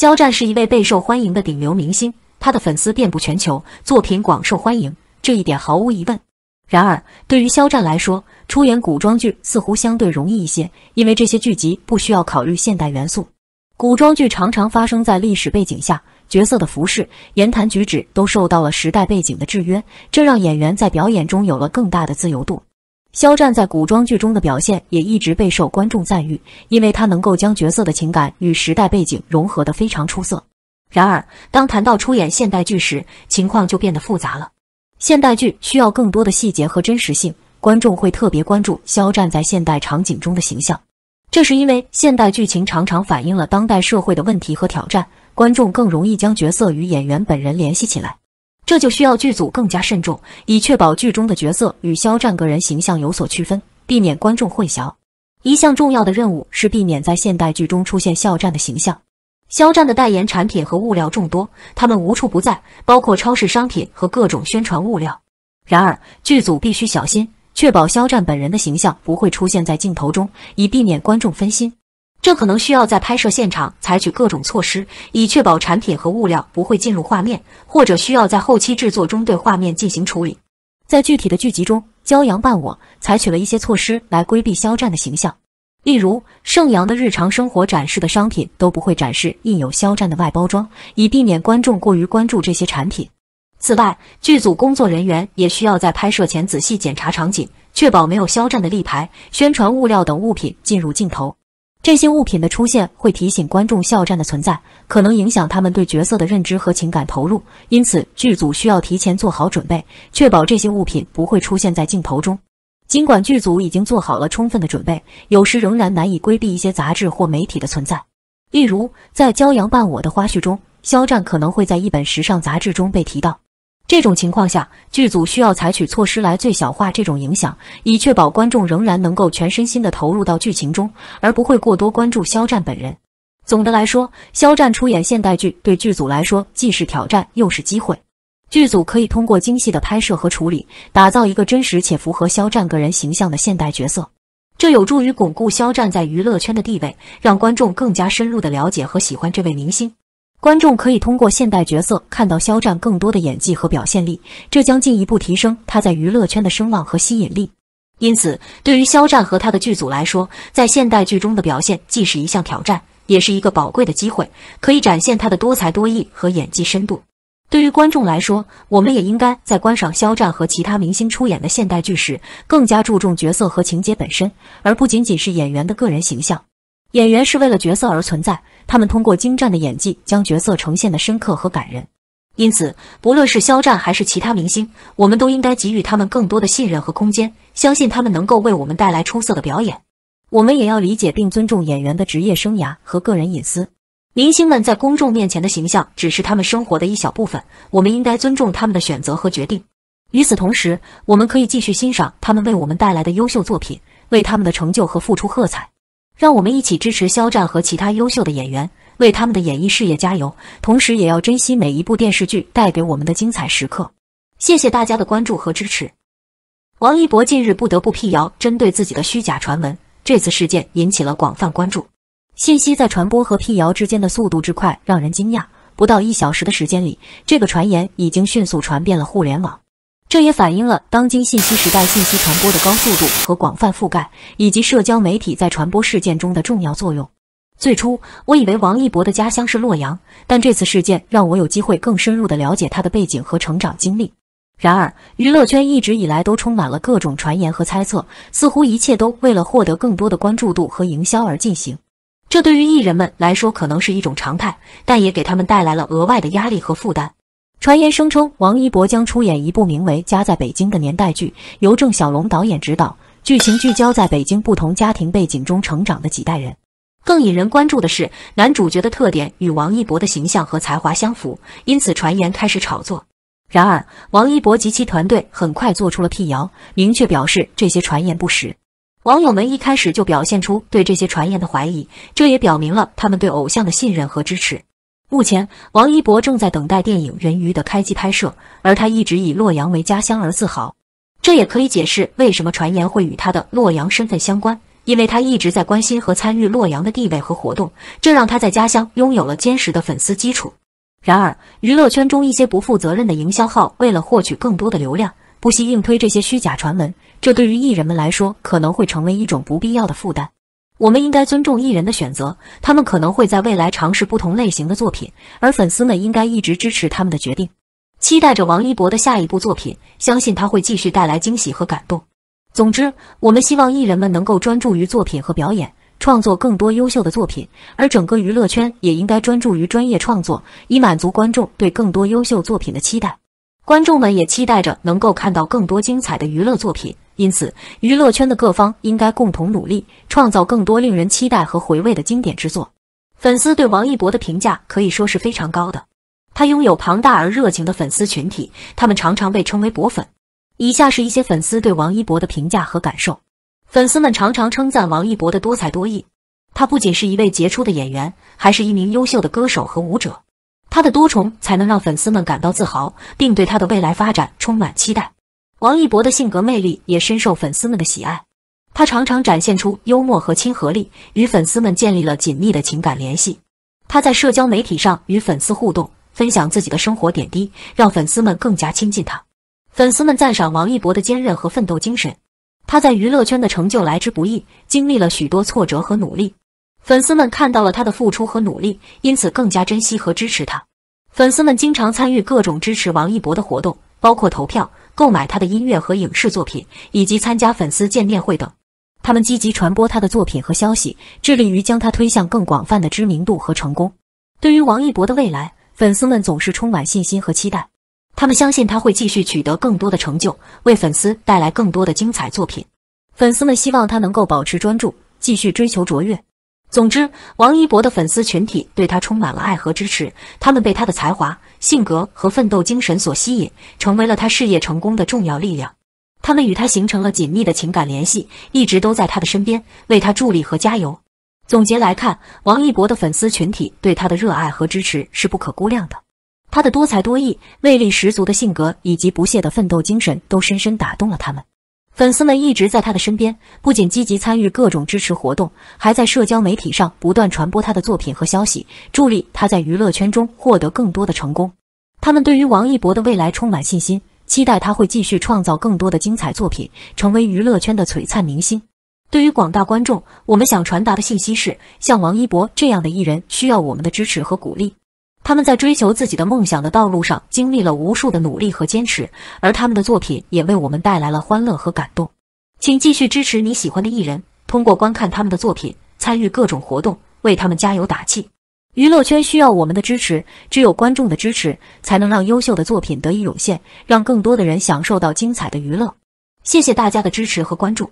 肖战是一位备受欢迎的顶流明星，他的粉丝遍布全球，作品广受欢迎，这一点毫无疑问。然而，对于肖战来说，出演古装剧似乎相对容易一些，因为这些剧集不需要考虑现代元素。古装剧常常发生在历史背景下，角色的服饰、言谈举止都受到了时代背景的制约，这让演员在表演中有了更大的自由度。肖战在古装剧中的表现也一直备受观众赞誉，因为他能够将角色的情感与时代背景融合得非常出色。然而，当谈到出演现代剧时，情况就变得复杂了。现代剧需要更多的细节和真实性，观众会特别关注肖战在现代场景中的形象。这是因为现代剧情常常反映了当代社会的问题和挑战，观众更容易将角色与演员本人联系起来。这就需要剧组更加慎重，以确保剧中的角色与肖战个人形象有所区分，避免观众混淆。一项重要的任务是避免在现代剧中出现肖战的形象。肖战的代言产品和物料众多，他们无处不在，包括超市商品和各种宣传物料。然而，剧组必须小心，确保肖战本人的形象不会出现在镜头中，以避免观众分心。这可能需要在拍摄现场采取各种措施，以确保产品和物料不会进入画面，或者需要在后期制作中对画面进行处理。在具体的剧集中，《骄阳伴我》采取了一些措施来规避肖战的形象，例如盛阳的日常生活展示的商品都不会展示印有肖战的外包装，以避免观众过于关注这些产品。此外，剧组工作人员也需要在拍摄前仔细检查场景，确保没有肖战的立牌、宣传物料等物品进入镜头。这些物品的出现会提醒观众肖战的存在，可能影响他们对角色的认知和情感投入，因此剧组需要提前做好准备，确保这些物品不会出现在镜头中。尽管剧组已经做好了充分的准备，有时仍然难以规避一些杂志或媒体的存在，例如在《骄阳伴我》的花絮中，肖战可能会在一本时尚杂志中被提到。这种情况下，剧组需要采取措施来最小化这种影响，以确保观众仍然能够全身心地投入到剧情中，而不会过多关注肖战本人。总的来说，肖战出演现代剧对剧组来说既是挑战又是机会。剧组可以通过精细的拍摄和处理，打造一个真实且符合肖战个人形象的现代角色，这有助于巩固肖战在娱乐圈的地位，让观众更加深入地了解和喜欢这位明星。观众可以通过现代角色看到肖战更多的演技和表现力，这将进一步提升他在娱乐圈的声望和吸引力。因此，对于肖战和他的剧组来说，在现代剧中的表现既是一项挑战，也是一个宝贵的机会，可以展现他的多才多艺和演技深度。对于观众来说，我们也应该在观赏肖战和其他明星出演的现代剧时，更加注重角色和情节本身，而不仅仅是演员的个人形象。演员是为了角色而存在，他们通过精湛的演技将角色呈现的深刻和感人。因此，不论是肖战还是其他明星，我们都应该给予他们更多的信任和空间，相信他们能够为我们带来出色的表演。我们也要理解并尊重演员的职业生涯和个人隐私。明星们在公众面前的形象只是他们生活的一小部分，我们应该尊重他们的选择和决定。与此同时，我们可以继续欣赏他们为我们带来的优秀作品，为他们的成就和付出喝彩。让我们一起支持肖战和其他优秀的演员，为他们的演艺事业加油。同时，也要珍惜每一部电视剧带给我们的精彩时刻。谢谢大家的关注和支持。王一博近日不得不辟谣针对自己的虚假传闻，这次事件引起了广泛关注。信息在传播和辟谣之间的速度之快，让人惊讶。不到一小时的时间里，这个传言已经迅速传遍了互联网。这也反映了当今信息时代信息传播的高速度和广泛覆盖，以及社交媒体在传播事件中的重要作用。最初，我以为王一博的家乡是洛阳，但这次事件让我有机会更深入的了解他的背景和成长经历。然而，娱乐圈一直以来都充满了各种传言和猜测，似乎一切都为了获得更多的关注度和营销而进行。这对于艺人们来说可能是一种常态，但也给他们带来了额外的压力和负担。传言声称，王一博将出演一部名为《家在北京》的年代剧，由郑晓龙导演执导。剧情聚焦在北京不同家庭背景中成长的几代人。更引人关注的是，男主角的特点与王一博的形象和才华相符，因此传言开始炒作。然而，王一博及其团队很快做出了辟谣，明确表示这些传言不实。网友们一开始就表现出对这些传言的怀疑，这也表明了他们对偶像的信任和支持。目前，王一博正在等待电影《人鱼》的开机拍摄，而他一直以洛阳为家乡而自豪。这也可以解释为什么传言会与他的洛阳身份相关，因为他一直在关心和参与洛阳的地位和活动，这让他在家乡拥有了坚实的粉丝基础。然而，娱乐圈中一些不负责任的营销号为了获取更多的流量，不惜硬推这些虚假传闻，这对于艺人们来说可能会成为一种不必要的负担。我们应该尊重艺人的选择，他们可能会在未来尝试不同类型的作品，而粉丝们应该一直支持他们的决定。期待着王一博的下一部作品，相信他会继续带来惊喜和感动。总之，我们希望艺人们能够专注于作品和表演，创作更多优秀的作品，而整个娱乐圈也应该专注于专业创作，以满足观众对更多优秀作品的期待。观众们也期待着能够看到更多精彩的娱乐作品。因此，娱乐圈的各方应该共同努力，创造更多令人期待和回味的经典之作。粉丝对王一博的评价可以说是非常高的，他拥有庞大而热情的粉丝群体，他们常常被称为“博粉”。以下是一些粉丝对王一博的评价和感受：粉丝们常常称赞王一博的多才多艺，他不仅是一位杰出的演员，还是一名优秀的歌手和舞者。他的多重才能让粉丝们感到自豪，并对他的未来发展充满期待。王一博的性格魅力也深受粉丝们的喜爱。他常常展现出幽默和亲和力，与粉丝们建立了紧密的情感联系。他在社交媒体上与粉丝互动，分享自己的生活点滴，让粉丝们更加亲近他。粉丝们赞赏王一博的坚韧和奋斗精神。他在娱乐圈的成就来之不易，经历了许多挫折和努力。粉丝们看到了他的付出和努力，因此更加珍惜和支持他。粉丝们经常参与各种支持王一博的活动，包括投票。购买他的音乐和影视作品，以及参加粉丝见面会等。他们积极传播他的作品和消息，致力于将他推向更广泛的知名度和成功。对于王一博的未来，粉丝们总是充满信心和期待。他们相信他会继续取得更多的成就，为粉丝带来更多的精彩作品。粉丝们希望他能够保持专注，继续追求卓越。总之，王一博的粉丝群体对他充满了爱和支持，他们被他的才华、性格和奋斗精神所吸引，成为了他事业成功的重要力量。他们与他形成了紧密的情感联系，一直都在他的身边为他助力和加油。总结来看，王一博的粉丝群体对他的热爱和支持是不可估量的。他的多才多艺、魅力十足的性格以及不懈的奋斗精神都深深打动了他们。粉丝们一直在他的身边，不仅积极参与各种支持活动，还在社交媒体上不断传播他的作品和消息，助力他在娱乐圈中获得更多的成功。他们对于王一博的未来充满信心，期待他会继续创造更多的精彩作品，成为娱乐圈的璀璨明星。对于广大观众，我们想传达的信息是：像王一博这样的艺人，需要我们的支持和鼓励。他们在追求自己的梦想的道路上，经历了无数的努力和坚持，而他们的作品也为我们带来了欢乐和感动。请继续支持你喜欢的艺人，通过观看他们的作品，参与各种活动，为他们加油打气。娱乐圈需要我们的支持，只有观众的支持，才能让优秀的作品得以涌现，让更多的人享受到精彩的娱乐。谢谢大家的支持和关注。